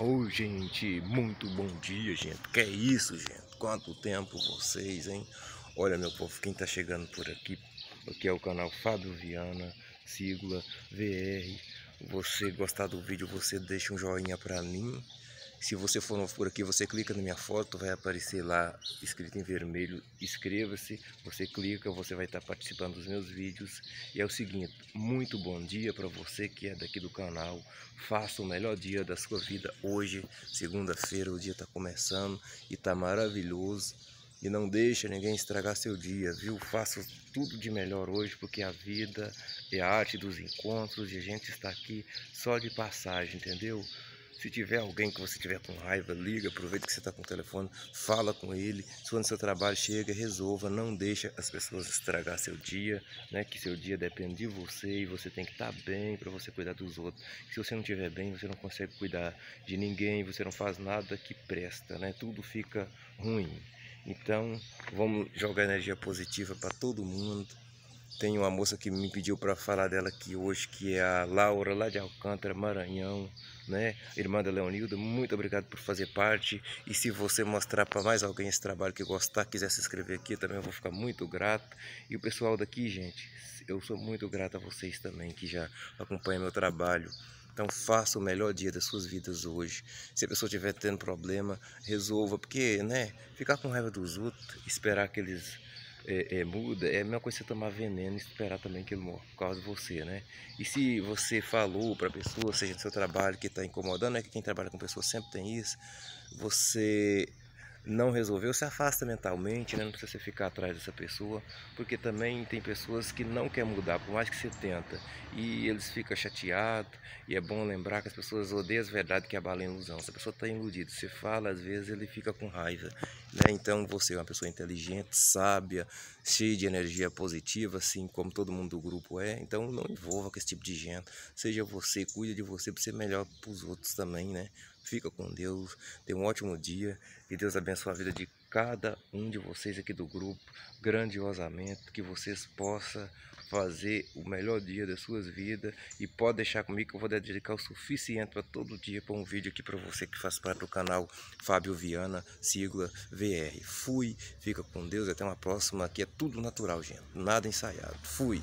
Ô oh, gente, muito bom dia, gente. Que é isso, gente? Quanto tempo vocês, hein? Olha, meu povo, quem tá chegando por aqui, aqui é o canal Fábio Viana, sigla VR. Você gostar do vídeo, você deixa um joinha pra mim. Se você for novo por aqui, você clica na minha foto, vai aparecer lá escrito em vermelho, inscreva-se, você clica, você vai estar participando dos meus vídeos. E é o seguinte, muito bom dia para você que é daqui do canal, faça o melhor dia da sua vida hoje, segunda-feira, o dia está começando e está maravilhoso. E não deixa ninguém estragar seu dia, viu? Faça tudo de melhor hoje, porque a vida é a arte dos encontros e a gente está aqui só de passagem, entendeu? Se tiver alguém que você tiver com raiva, liga, aproveita que você está com o telefone, fala com ele. Se for no seu trabalho, chega, resolva, não deixa as pessoas estragar seu dia, né? Que seu dia depende de você e você tem que estar tá bem para você cuidar dos outros. Se você não estiver bem, você não consegue cuidar de ninguém, você não faz nada que presta, né? Tudo fica ruim. Então, vamos jogar energia positiva para todo mundo. Tem uma moça que me pediu para falar dela aqui hoje, que é a Laura, lá de Alcântara, Maranhão, né? Irmã da Leonilda, muito obrigado por fazer parte. E se você mostrar para mais alguém esse trabalho que gostar, quiser se inscrever aqui também, eu vou ficar muito grato. E o pessoal daqui, gente, eu sou muito grato a vocês também que já acompanham meu trabalho. Então faça o melhor dia das suas vidas hoje. Se a pessoa estiver tendo problema, resolva, porque, né, ficar com raiva dos outros, esperar que eles é, é, muda, é a mesma coisa você tomar veneno e esperar também que ele morra por causa de você, né? E se você falou para a pessoa, seja do seu trabalho, que está incomodando, é que quem trabalha com pessoas sempre tem isso, você não resolveu, se afasta mentalmente, né? não precisa você ficar atrás dessa pessoa, porque também tem pessoas que não querem mudar, por mais que você tenta, e eles ficam chateados, e é bom lembrar que as pessoas odeiam a verdade que abala a ilusão, se a pessoa está iludida, você fala, às vezes ele fica com raiva, né? Então você é uma pessoa inteligente, sábia, cheia de energia positiva, assim como todo mundo do grupo é. Então não envolva com esse tipo de gente. Seja você, cuide de você para ser melhor para os outros também, né? Fica com Deus, tenha um ótimo dia e Deus abençoe a vida de cada um de vocês aqui do grupo grandiosamente, que vocês possam fazer o melhor dia das suas vidas e pode deixar comigo que eu vou dedicar o suficiente para todo dia para um vídeo aqui para você que faz parte do canal Fábio Viana, sigla VR. Fui, fica com Deus, até uma próxima, aqui é tudo natural, gente, nada ensaiado. Fui!